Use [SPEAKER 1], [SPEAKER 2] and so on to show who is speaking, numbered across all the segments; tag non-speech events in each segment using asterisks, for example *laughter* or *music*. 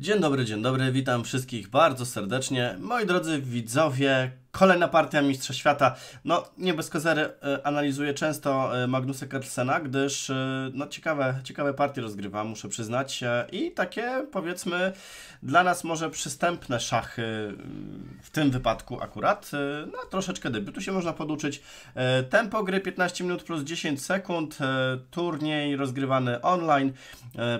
[SPEAKER 1] Dzień dobry, dzień dobry, witam wszystkich bardzo serdecznie. Moi drodzy widzowie, Kolejna partia Mistrza Świata. No, nie bez kozery e, analizuję często e, Magnusa Carlsena, gdyż e, no, ciekawe, ciekawe partie rozgrywa, muszę przyznać. I takie, powiedzmy, dla nas może przystępne szachy w tym wypadku akurat. No, troszeczkę dyby. Tu się można poduczyć. Tempo gry 15 minut plus 10 sekund. Turniej rozgrywany online.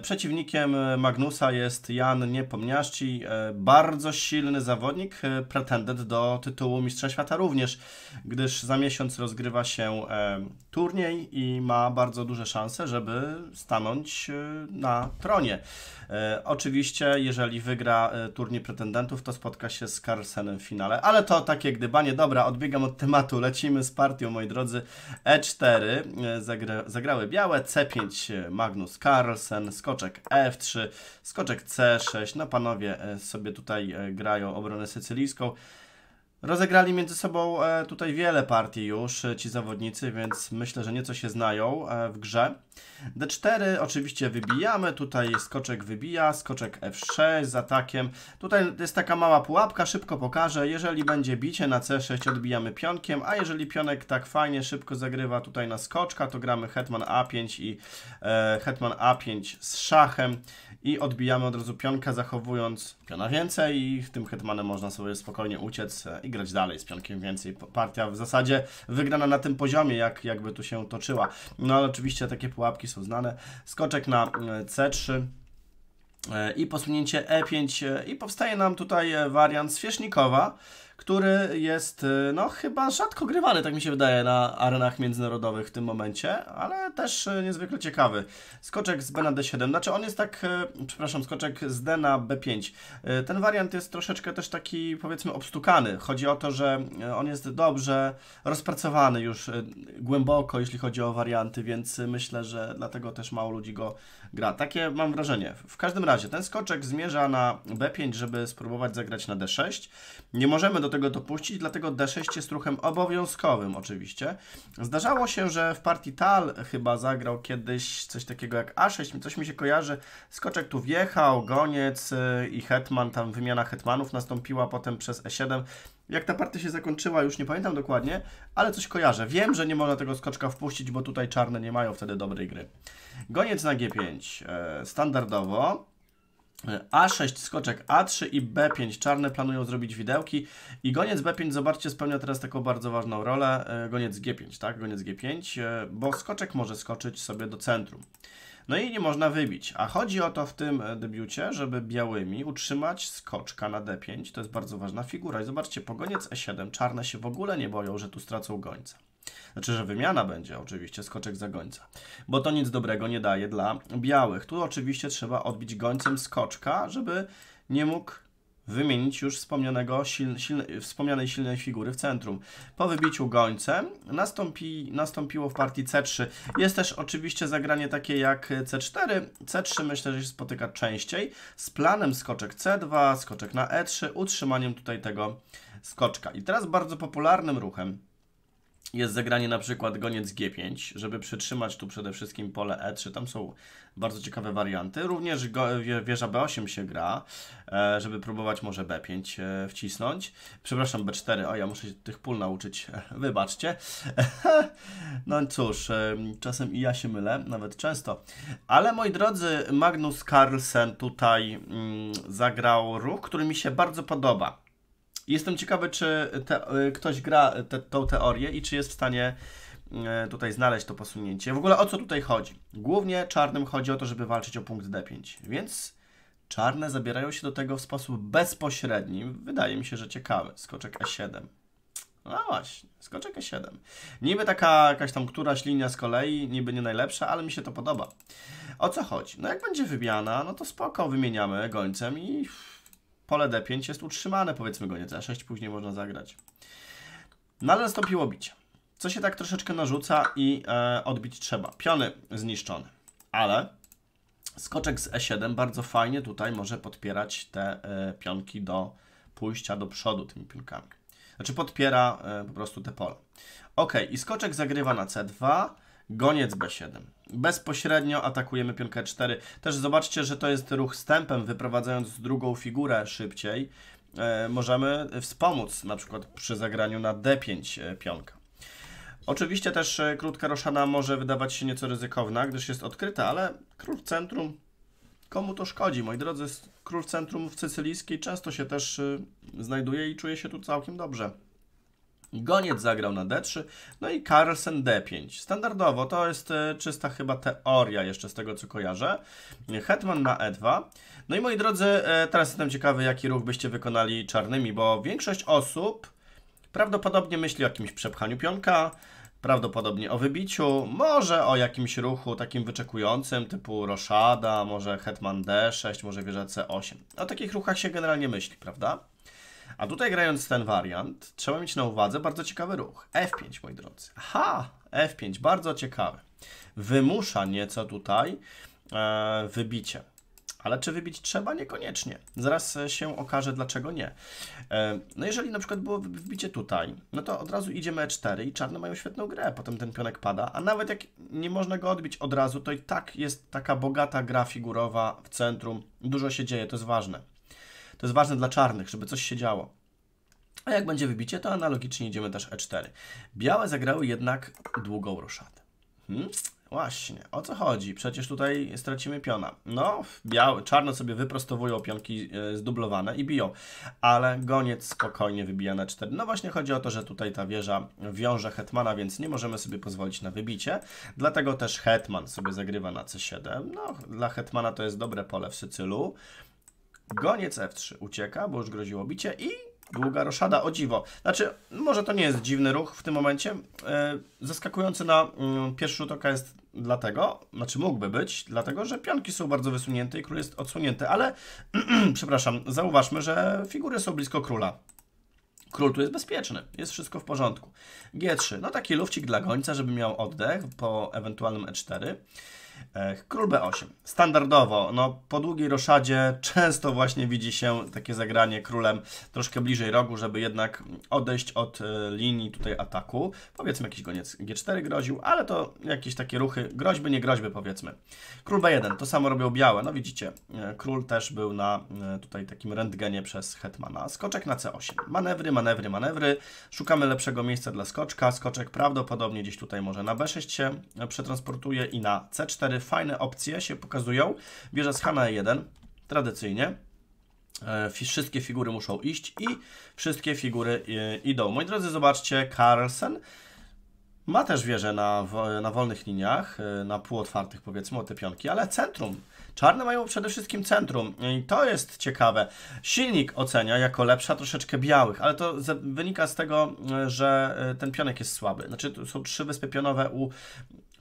[SPEAKER 1] Przeciwnikiem Magnusa jest Jan Niepomniaszci. Bardzo silny zawodnik, pretendent do tytułu Mistrza Świata również, gdyż za miesiąc rozgrywa się e, turniej i ma bardzo duże szanse, żeby stanąć e, na tronie. E, oczywiście, jeżeli wygra turniej pretendentów, to spotka się z Carlsenem w finale, ale to takie gdybanie. Dobra, odbiegam od tematu, lecimy z partią, moi drodzy. E4 zagra zagrały białe, C5 Magnus Carlsen, skoczek F3, skoczek C6. No panowie sobie tutaj grają obronę sycylijską. Rozegrali między sobą e, tutaj wiele partii już e, ci zawodnicy, więc myślę, że nieco się znają e, w grze. D4 oczywiście wybijamy, tutaj skoczek wybija, skoczek F6 z atakiem. Tutaj jest taka mała pułapka, szybko pokażę. Jeżeli będzie bicie na C6 odbijamy pionkiem, a jeżeli pionek tak fajnie szybko zagrywa tutaj na skoczka, to gramy hetman A5 i e, hetman A5 z szachem i odbijamy od razu pionka zachowując piona więcej i tym hetmanem można sobie spokojnie uciec e, i grać dalej z pionkiem więcej. Partia w zasadzie wygrana na tym poziomie, jak jakby tu się toczyła. No ale oczywiście takie pułapki pułapki są znane. Skoczek na e, C3 e, i posunięcie E5 e, i powstaje nam tutaj wariant świecznikowa, który jest y, no chyba rzadko grywany, tak mi się wydaje, na arenach międzynarodowych w tym momencie, ale też y, niezwykle ciekawy. Skoczek z B na D7, znaczy on jest tak, y, przepraszam, skoczek z D na B5. Ten wariant jest troszeczkę też taki powiedzmy obstukany. Chodzi o to, że on jest dobrze rozpracowany już głęboko, jeśli chodzi o warianty, więc myślę, że dlatego też mało ludzi go gra. Takie mam wrażenie. W każdym razie ten skoczek zmierza na B5, żeby spróbować zagrać na D6. Nie możemy do do tego dopuścić, dlatego D6 jest ruchem obowiązkowym oczywiście. Zdarzało się, że w partii Tal chyba zagrał kiedyś coś takiego jak A6, coś mi się kojarzy, skoczek tu wjechał, goniec y, i hetman, tam wymiana hetmanów nastąpiła potem przez E7. Jak ta partia się zakończyła, już nie pamiętam dokładnie, ale coś kojarzę. Wiem, że nie można tego skoczka wpuścić, bo tutaj czarne nie mają wtedy dobrej gry. Goniec na G5, e, standardowo. E, A6, skoczek A3 i B5. Czarne planują zrobić widełki i goniec B5, zobaczcie, spełnia teraz taką bardzo ważną rolę. E, goniec G5, tak? Goniec G5, e, bo skoczek może skoczyć sobie do centrum. No i nie można wybić. A chodzi o to w tym debiucie, żeby białymi utrzymać skoczka na D5. To jest bardzo ważna figura. I zobaczcie, po goniec E7. Czarne się w ogóle nie boją, że tu stracą gońca. Znaczy, że wymiana będzie oczywiście skoczek za gońca. Bo to nic dobrego nie daje dla białych. Tu oczywiście trzeba odbić gońcem skoczka, żeby nie mógł wymienić już wspomnianego silne, silne, wspomnianej silnej figury w centrum. Po wybiciu gońcem nastąpi, nastąpiło w partii C3. Jest też oczywiście zagranie takie jak C4. C3 myślę, że się spotyka częściej z planem skoczek C2, skoczek na E3, utrzymaniem tutaj tego skoczka. I teraz bardzo popularnym ruchem jest zagranie na przykład goniec G5, żeby przytrzymać tu przede wszystkim pole E3, tam są bardzo ciekawe warianty. Również wieża B8 się gra, e, żeby próbować może B5 e, wcisnąć. Przepraszam, B4, o ja muszę się tych pól nauczyć, *laughs* wybaczcie. *laughs* No cóż, e, czasem i ja się mylę, nawet często. Ale moi drodzy, Magnus Carlsen tutaj mm, zagrał ruch, który mi się bardzo podoba. Jestem ciekawy, czy te, y, ktoś gra te, tą teorię i czy jest w stanie y, tutaj znaleźć to posunięcie. W ogóle o co tutaj chodzi? Głównie czarnym chodzi o to, żeby walczyć o punkt D5, więc czarne zabierają się do tego w sposób bezpośredni. Wydaje mi się, że ciekawy. Skoczek E7. No właśnie, skoczek E7. Niby taka jakaś tam któraś linia z kolei, niby nie najlepsza, ale mi się to podoba. O co chodzi? No jak będzie wybiana, no to spoko, wymieniamy gońcem i pole D5 jest utrzymane, powiedzmy go nieco C6, później można zagrać. No ale nastąpiło bicie, co się tak troszeczkę narzuca i e, odbić trzeba. Piony zniszczone, ale skoczek z E7 bardzo fajnie tutaj może podpierać te e, pionki do pójścia do przodu tymi pionkami. Znaczy podpiera e, po prostu te pole. Ok, i skoczek zagrywa na C2, Goniec B7. Bezpośrednio atakujemy pionkę 4. Też zobaczcie, że to jest ruch stępem, wyprowadzając drugą figurę szybciej. E, możemy wspomóc na przykład przy zagraniu na D5 pionka. E, Oczywiście też e, krótka roszana może wydawać się nieco ryzykowna, gdyż jest odkryta, ale król centrum komu to szkodzi? Moi drodzy, król centrum w cycylijskiej często się też e, znajduje i czuje się tu całkiem dobrze. Goniec zagrał na D3, no i Carlsen D5. Standardowo to jest e, czysta chyba teoria jeszcze z tego co kojarzę. Hetman na E2. No i moi drodzy, e, teraz jestem ciekawy jaki ruch byście wykonali czarnymi, bo większość osób prawdopodobnie myśli o jakimś przepchaniu pionka, prawdopodobnie o wybiciu, może o jakimś ruchu takim wyczekującym typu roszada, może hetman D6, może wieża C8. O takich ruchach się generalnie myśli, prawda? A tutaj grając ten wariant, trzeba mieć na uwadze bardzo ciekawy ruch. F5, moi drodzy. Aha, F5, bardzo ciekawy. Wymusza nieco tutaj e, wybicie. Ale czy wybić trzeba? Niekoniecznie. Zaraz się okaże, dlaczego nie. E, no jeżeli na przykład było wybicie tutaj, no to od razu idziemy E4 i czarne mają świetną grę, potem ten pionek pada, a nawet jak nie można go odbić od razu, to i tak jest taka bogata gra figurowa w centrum, dużo się dzieje, to jest ważne. To jest ważne dla czarnych, żeby coś się działo. A jak będzie wybicie, to analogicznie idziemy też E4. Białe zagrały jednak długą roszadę. Hmm? Właśnie, o co chodzi? Przecież tutaj stracimy piona. No, biały, czarno sobie wyprostowują pionki e, zdublowane i biją, ale goniec spokojnie wybija na 4. E no właśnie chodzi o to, że tutaj ta wieża wiąże hetmana, więc nie możemy sobie pozwolić na wybicie. Dlatego też hetman sobie zagrywa na c7. No, dla hetmana to jest dobre pole w Sycylu. Goniec F3 ucieka, bo już groziło bicie i długa roszada, o dziwo. Znaczy, może to nie jest dziwny ruch w tym momencie. E, zaskakujący na mm, pierwszy rzut oka jest dlatego, znaczy mógłby być, dlatego, że pionki są bardzo wysunięte i król jest odsunięty, ale, *clears throat* przepraszam, zauważmy, że figury są blisko króla. Król tu jest bezpieczny, jest wszystko w porządku. G3, no taki lufcik dla gońca, żeby miał oddech po ewentualnym E4. Król B8. Standardowo, no, po długiej roszadzie często właśnie widzi się takie zagranie królem troszkę bliżej rogu, żeby jednak odejść od e, linii tutaj ataku. Powiedzmy jakiś goniec G4 groził, ale to jakieś takie ruchy, groźby, nie groźby powiedzmy. Król B1, to samo robią białe, no widzicie, e, król też był na e, tutaj takim rentgenie przez hetmana. Skoczek na C8, manewry, manewry, manewry, szukamy lepszego miejsca dla skoczka, skoczek prawdopodobnie gdzieś tutaj może na B6 się przetransportuje i na C4, fajne opcje się pokazują. Bierze z Hana 1 tradycyjnie. E, wszystkie figury muszą iść i wszystkie figury e, idą. Moi drodzy, zobaczcie, Carlsen ma też wieżę na, na wolnych liniach, e, na półotwartych powiedzmy o te pionki, ale centrum. Czarne mają przede wszystkim centrum i to jest ciekawe. Silnik ocenia jako lepsza troszeczkę białych, ale to wynika z tego, że ten pionek jest słaby. Znaczy, są trzy wyspy pionowe u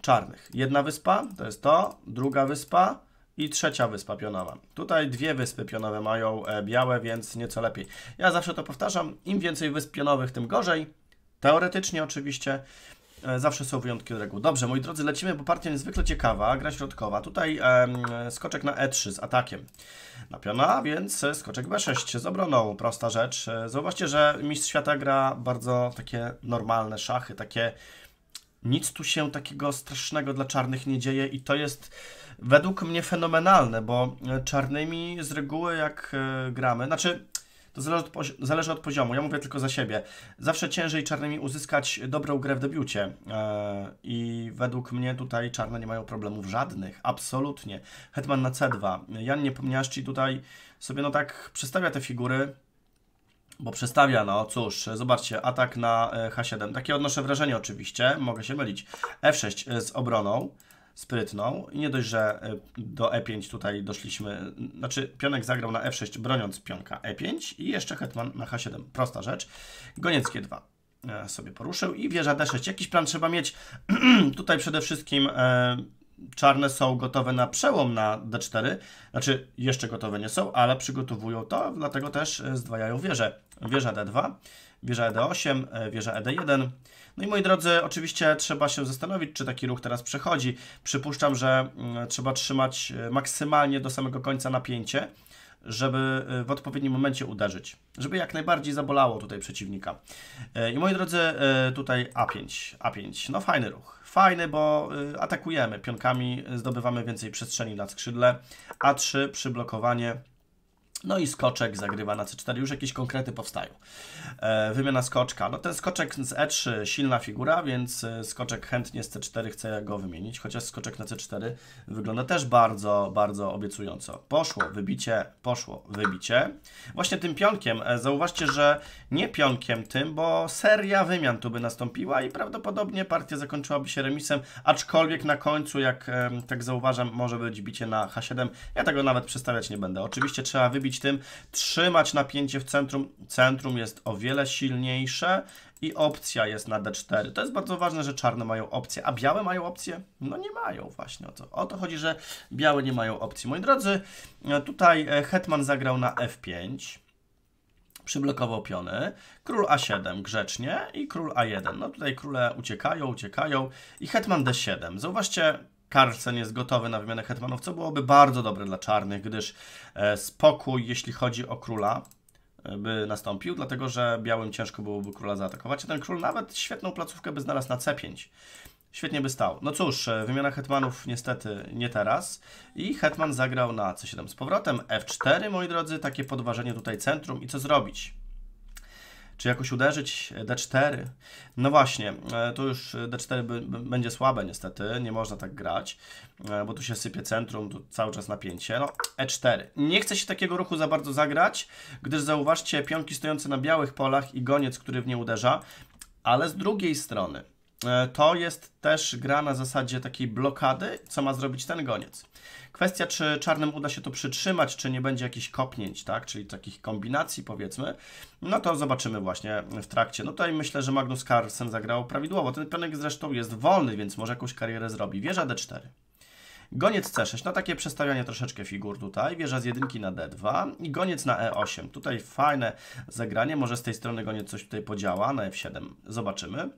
[SPEAKER 1] czarnych. Jedna wyspa to jest to, druga wyspa i trzecia wyspa pionowa. Tutaj dwie wyspy pionowe mają e, białe, więc nieco lepiej. Ja zawsze to powtarzam, im więcej wysp pionowych, tym gorzej. Teoretycznie oczywiście. E, zawsze są wyjątki od reguł. Dobrze, moi drodzy, lecimy, bo partia niezwykle ciekawa, gra środkowa. Tutaj em, skoczek na E3 z atakiem na piona, więc e, skoczek B6 z obroną, prosta rzecz. Zauważcie, że mistrz świata gra bardzo takie normalne szachy, takie nic tu się takiego strasznego dla czarnych nie dzieje i to jest według mnie fenomenalne, bo e, czarnymi z reguły jak e, gramy, znaczy to zależy od, zależy od poziomu, ja mówię tylko za siebie. Zawsze ciężej czarnymi uzyskać dobrą grę w debiucie e, i według mnie tutaj czarne nie mają problemów żadnych, absolutnie. Hetman na C2, Jan Niepomniaszczy tutaj sobie no tak przestawia te figury, bo przestawia, no cóż, zobaczcie, atak na e, H7. Takie odnoszę wrażenie oczywiście, mogę się mylić. F6 e, z obroną sprytną i nie dość, że e, do E5 tutaj doszliśmy, znaczy pionek zagrał na F6 broniąc pionka E5 i jeszcze hetman na H7, prosta rzecz. Goniec 2 sobie poruszył i wieża D6. Jakiś plan trzeba mieć *clears throat* tutaj przede wszystkim czarne są gotowe na przełom na D4, znaczy jeszcze gotowe nie są, ale przygotowują to, dlatego też e, zdwajają wieże. Wieża D2, wieża ED8, e, wieża e ED1. No i moi drodzy, oczywiście trzeba się zastanowić, czy taki ruch teraz przechodzi. Przypuszczam, że mm, trzeba trzymać maksymalnie do samego końca napięcie, żeby y, w odpowiednim momencie uderzyć, żeby jak najbardziej zabolało tutaj przeciwnika. Y, I moi drodzy, y, tutaj A5, A5, no fajny ruch. Fajny, bo atakujemy pionkami, zdobywamy więcej przestrzeni na skrzydle. A3, przyblokowanie, no i skoczek zagrywa na C4, już jakieś konkrety powstają. E, wymiana skoczka. No ten skoczek z E3 silna figura, więc e, skoczek chętnie z C4 chce go wymienić, chociaż skoczek na C4 wygląda też bardzo, bardzo obiecująco. Poszło, wybicie, poszło, wybicie. Właśnie tym pionkiem, e, zauważcie, że nie pionkiem tym, bo seria wymian tu by nastąpiła i prawdopodobnie partia zakończyłaby się remisem, aczkolwiek na końcu, jak tak zauważam, może być bicie na H7. Ja tego nawet przestawiać nie będę. Oczywiście trzeba wybić tym, trzymać napięcie w centrum. Centrum jest o wiele silniejsze i opcja jest na D4. To jest bardzo ważne, że czarne mają opcję, a białe mają opcję? No nie mają właśnie o to. O to chodzi, że białe nie mają opcji. Moi drodzy, e, tutaj e, hetman zagrał na F5 przyblokował piony, król a7 grzecznie i król a1. No tutaj króle uciekają, uciekają i hetman d7. Zauważcie, Carlsen jest gotowy na wymianę hetmanów, co byłoby bardzo dobre dla czarnych, gdyż e, spokój, jeśli chodzi o króla, e, by nastąpił, dlatego że białym ciężko byłoby króla zaatakować. A ten król nawet świetną placówkę by znalazł na C5. Świetnie by stał. No cóż, e, wymiana hetmanów niestety nie teraz. I hetman zagrał na C7 z powrotem. F4, moi drodzy, takie podważenie tutaj centrum. I co zrobić? Czy jakoś uderzyć e, D4? No właśnie, e, to już e, D4 będzie słabe niestety, nie można tak grać, bo tu się sypie centrum, tu cały czas napięcie. No, E4. Nie chce się takiego ruchu za bardzo zagrać, gdyż zauważcie pionki stojące na białych polach i goniec, który w nie uderza, ale z drugiej strony E, to jest też gra na zasadzie takiej blokady, co ma zrobić ten goniec. Kwestia, czy czarnym uda się to przytrzymać, czy nie będzie jakichś kopnięć, tak? czyli takich kombinacji powiedzmy, no to zobaczymy właśnie w trakcie. No tutaj myślę, że Magnus Carlsen zagrał prawidłowo. Ten pionek zresztą jest wolny, więc może jakąś karierę zrobi. Wieża D4. Goniec C6, no takie przestawianie troszeczkę figur tutaj, wieża z jedynki na D2 i goniec na E8. Tutaj fajne zagranie, może z tej strony goniec coś tutaj podziała na F7, zobaczymy.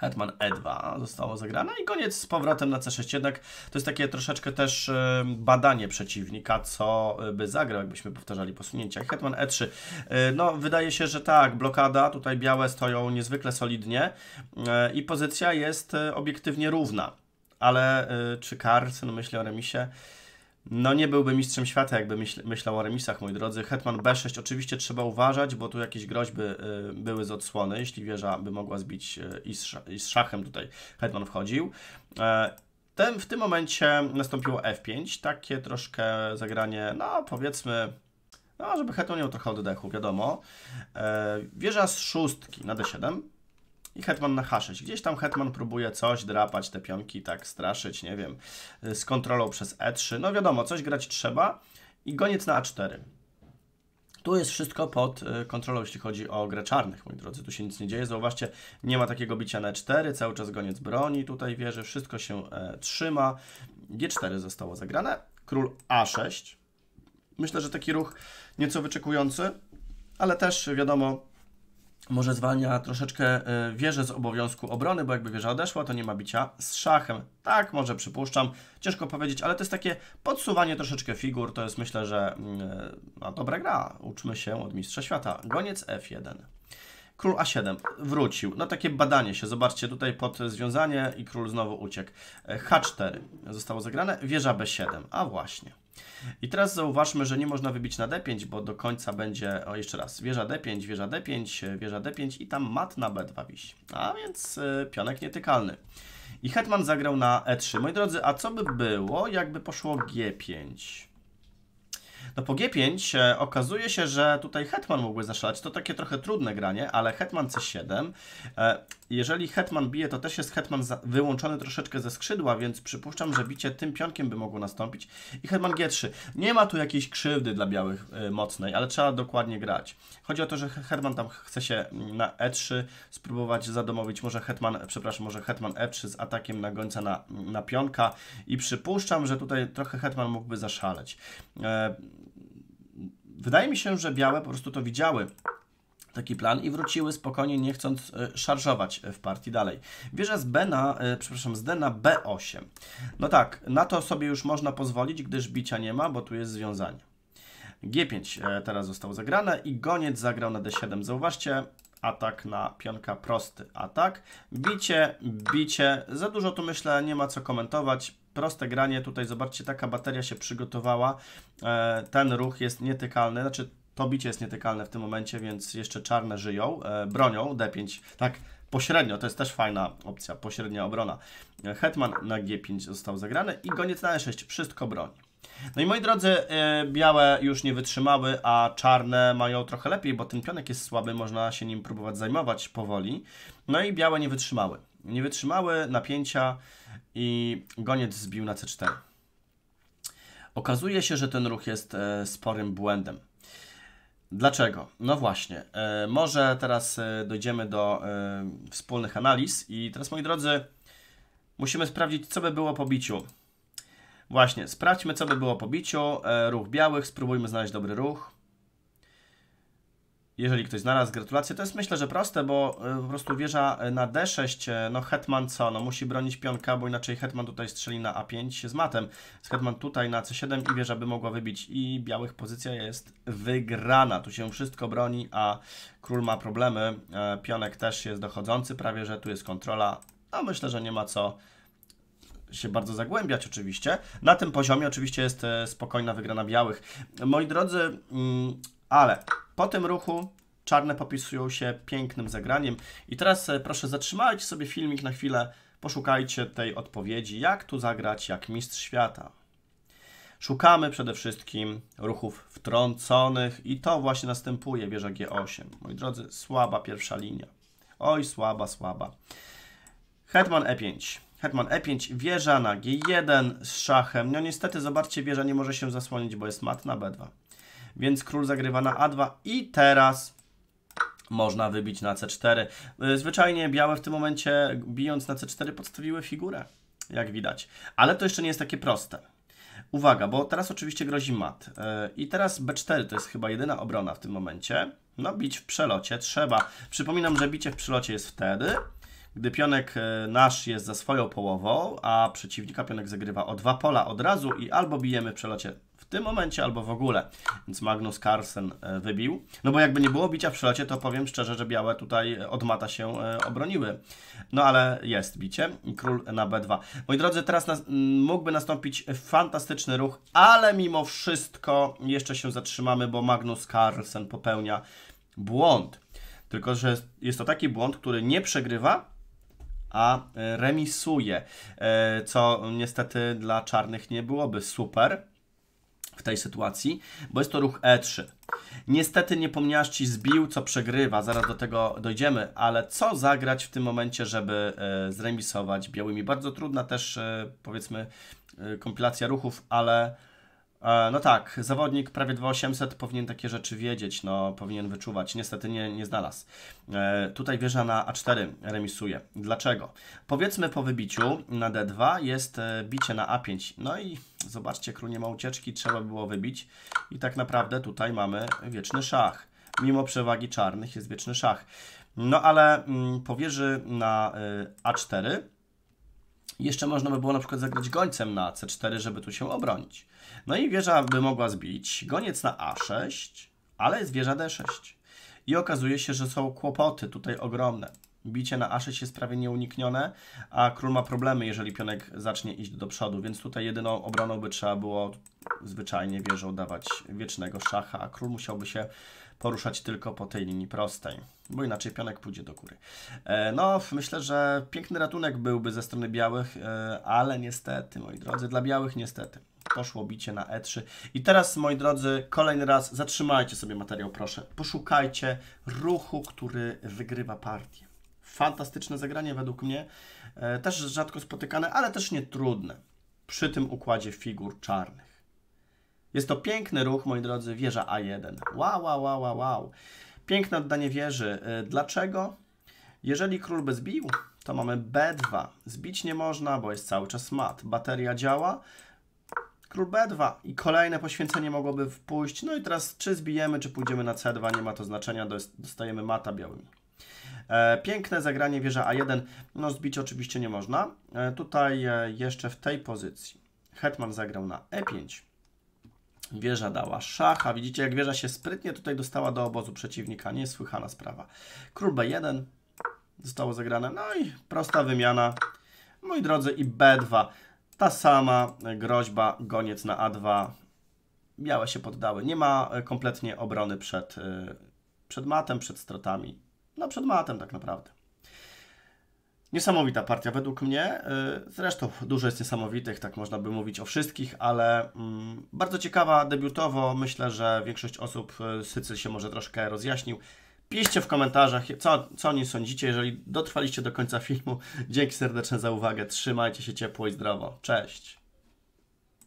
[SPEAKER 1] Hetman E2 zostało zagrane i koniec z powrotem na C6. Jednak to jest takie troszeczkę też e, badanie przeciwnika, co e, by zagrał, jakbyśmy powtarzali posunięcia. Hetman E3. E, no, wydaje się, że tak, blokada, tutaj białe stoją niezwykle solidnie i pozycja jest obiektywnie równa. Ale czy Carlsen myśli o remisie? No nie byłby mistrzem świata, jakby myśl, myślał o remisach, moi drodzy. Hetman B6 oczywiście trzeba uważać, bo tu jakieś groźby y, były z odsłony, jeśli wieża by mogła zbić y, i, z, i z szachem tutaj Hetman wchodził. E, ten, w tym momencie nastąpiło F5, takie troszkę zagranie, no powiedzmy, no żeby Hetman miał trochę oddechu, wiadomo. E, wieża z szóstki na D7 i hetman na H6. Gdzieś tam hetman próbuje coś drapać, te pionki tak straszyć, nie wiem, y, z kontrolą przez E3. No wiadomo, coś grać trzeba i goniec na A4. Tu jest wszystko pod y, kontrolą, jeśli chodzi o grę czarnych, moi drodzy. Tu się nic nie dzieje. Zauważcie, nie ma takiego bicia na e 4, cały czas goniec broni, tutaj wieży, wszystko się e, trzyma. G4 zostało zagrane, król A6. Myślę, że taki ruch nieco wyczekujący, ale też wiadomo, może zwalnia troszeczkę e, wieżę z obowiązku obrony, bo jakby wieża odeszła, to nie ma bicia z szachem. Tak, może przypuszczam, ciężko powiedzieć, ale to jest takie podsuwanie troszeczkę figur, to jest myślę, że mm, e, no, dobra gra, uczmy się od mistrza świata. Goniec F1. Król A7 wrócił. No takie badanie się, zobaczcie, tutaj pod związanie i król znowu uciekł. E, H4 zostało zagrane, wieża B7, a właśnie. I teraz zauważmy, że nie można wybić na D5, bo do końca będzie, o jeszcze raz, wieża D5, wieża D5, wieża D5 i tam mat na B2 wisi. A więc y, pionek nietykalny. I hetman zagrał na E3. Moi drodzy, a co by było, jakby poszło G5? No po G5 e, okazuje się, że tutaj hetman mógłby zaszalać. To takie trochę trudne granie, ale hetman C7. E, jeżeli hetman bije, to też jest hetman wyłączony troszeczkę ze skrzydła, więc przypuszczam, że bicie tym pionkiem by mogło nastąpić. I hetman G3. Nie ma tu jakiejś krzywdy dla białych e, mocnej, ale trzeba dokładnie grać. Chodzi o to, że hetman tam chce się na E3 spróbować zadomowić. Może hetman, przepraszam, może hetman E3 z atakiem na gońca na, na pionka i przypuszczam, że tutaj trochę hetman mógłby zaszaleć wydaje mi się, że białe po prostu to widziały taki plan i wróciły spokojnie, nie chcąc e, szarżować e, w partii dalej. Wieża z B na, e, przepraszam, z D na B8. No tak, na to sobie już można pozwolić, gdyż bicia nie ma, bo tu jest związanie. G5 teraz został zagrane i goniec zagrał na D7. Zauważcie, atak na pionka, prosty atak. Bicie, bicie, za dużo tu myślę, nie ma co komentować proste granie, tutaj zobaczcie, taka bateria się przygotowała, e, ten ruch jest nietykalny, znaczy to bicie jest nietykalne w tym momencie, więc jeszcze czarne żyją, e, bronią D5, tak pośrednio, to jest też fajna opcja, pośrednia obrona. E, Hetman na G5 został zagrany i goniec na E6, wszystko broni. No i moi drodzy, białe już nie wytrzymały, a czarne mają trochę lepiej, bo ten pionek jest słaby, można się nim próbować zajmować powoli. No i białe nie wytrzymały nie wytrzymały napięcia i goniec zbił na C4. Okazuje się, że ten ruch jest e, sporym błędem. Dlaczego? No właśnie, e, może teraz e, dojdziemy do wspólnych analiz i teraz moi drodzy, musimy sprawdzić, co by było po biciu. Właśnie, sprawdźmy, co by było po biciu. Ruch białych, spróbujmy znaleźć dobry ruch. Jeżeli ktoś znalazł, gratulacje. To jest myślę, że proste, bo y, po prostu wieża y, na D6, y, no hetman co? No musi bronić pionka, bo inaczej hetman tutaj strzeli na A5 z matem. Z hetman tutaj na C7 i wieża by mogła wybić. I białych pozycja jest wygrana. Tu się wszystko broni, a król ma problemy. E, pionek też jest dochodzący prawie, że tu jest kontrola. No myślę, że nie ma co się bardzo zagłębiać oczywiście. Na tym poziomie oczywiście jest e, spokojna wygrana białych. Moi drodzy... Mm, ale po tym ruchu czarne popisują się pięknym zagraniem. I teraz e, proszę zatrzymajcie sobie filmik na chwilę, poszukajcie tej odpowiedzi, jak tu zagrać jak mistrz świata. Szukamy przede wszystkim ruchów wtrąconych i to właśnie następuje wieża G8. Moi drodzy, słaba pierwsza linia. Oj, słaba, słaba. Hetman E5. Hetman E5, wieża na G1 z szachem. No niestety, zobaczcie, wieża nie może się zasłonić, bo jest mat na B2 więc król zagrywa na a2 i teraz można wybić na c4. E, zwyczajnie białe w tym momencie, bijąc na c4, podstawiły figurę, jak widać. Ale to jeszcze nie jest takie proste. Uwaga, bo teraz oczywiście grozi mat. E, I teraz b4 to jest chyba jedyna obrona w tym momencie. No, bić w przelocie trzeba. Przypominam, że bicie w przelocie jest wtedy, gdy pionek e, nasz jest za swoją połową, a przeciwnika pionek zagrywa o dwa pola od razu i albo bijemy w przelocie tym momencie albo w ogóle. Więc Magnus Carlsen e, wybił. No bo jakby nie było bicia w przelocie, to powiem szczerze, że białe tutaj od mata się e, obroniły. No ale jest bicie. Król na B2. Moi drodzy, teraz nas, mógłby nastąpić fantastyczny ruch, ale mimo wszystko jeszcze się zatrzymamy, bo Magnus Carlsen popełnia błąd. Tylko, że jest to taki błąd, który nie przegrywa, a e, remisuje, co niestety dla czarnych nie byłoby super w tej sytuacji, bo jest to ruch E3. Niestety ci zbił, co przegrywa, zaraz do tego dojdziemy, ale co zagrać w tym momencie, żeby e, zremisować białymi? Bardzo trudna też, e, powiedzmy, e, kompilacja ruchów, ale E, no tak, zawodnik prawie 2800 powinien takie rzeczy wiedzieć, no powinien wyczuwać. Niestety nie, nie znalazł. E, tutaj wieża na A4 remisuje. Dlaczego? Powiedzmy po wybiciu na D2 jest e, bicie na A5. No i zobaczcie, król nie ma ucieczki, trzeba było wybić. I tak naprawdę tutaj mamy wieczny szach. Mimo przewagi czarnych jest wieczny szach. No ale mm, po wieży na e, y, A4 jeszcze można by było na przykład zagrać gońcem na C4, żeby tu się obronić. No i wieża by mogła zbić. Goniec na A6, ale jest wieża D6. I okazuje się, że są kłopoty tutaj ogromne. Bicie na A6 jest prawie nieuniknione, a król ma problemy, jeżeli pionek zacznie iść do przodu, więc tutaj jedyną obroną by trzeba było zwyczajnie wieżą dawać wiecznego szacha, a król musiałby się poruszać tylko po tej linii prostej, bo inaczej pionek pójdzie do góry. E, no, myślę, że piękny ratunek byłby ze strony białych, e, ale niestety, moi drodzy, dla białych niestety. Poszło bicie na E3. I teraz, moi drodzy, kolejny raz zatrzymajcie sobie materiał, proszę. Poszukajcie ruchu, który wygrywa partię. Fantastyczne zagranie według mnie. E, też rzadko spotykane, ale też nie trudne przy tym układzie figur czarnych. Jest to piękny ruch, moi drodzy, wieża A1. Wow, wow, wow, wow, wow. Piękne oddanie wieży. E, dlaczego? Jeżeli król by zbił, to mamy B2. Zbić nie można, bo jest cały czas mat. Bateria działa. Król B2 i kolejne poświęcenie mogłoby wpójść. No i teraz czy zbijemy, czy pójdziemy na C2, nie ma to znaczenia, dostajemy mata białymi. E, piękne zagranie wieża A1, no zbić oczywiście nie można. E, tutaj jeszcze w tej pozycji Hetman zagrał na E5, Wieża dała szacha. Widzicie, jak wieża się sprytnie tutaj dostała do obozu przeciwnika. Niesłychana sprawa. Król B1 zostało zagrane. No i prosta wymiana. Moi drodzy, i B2. Ta sama groźba, goniec na A2. Białe się poddały. Nie ma kompletnie obrony przed, y, przed matem, przed stratami. No przed matem tak naprawdę. Niesamowita partia według mnie. Y, zresztą dużo jest niesamowitych, tak można by mówić o wszystkich, ale mm, bardzo ciekawa debiutowo. Myślę, że większość osób y, Sycyl się może troszkę rozjaśnił. Piszcie w komentarzach, co, co o nim sądzicie. Jeżeli dotrwaliście do końca filmu, *laughs* dzięki serdeczne za uwagę. Trzymajcie się ciepło i zdrowo. Cześć!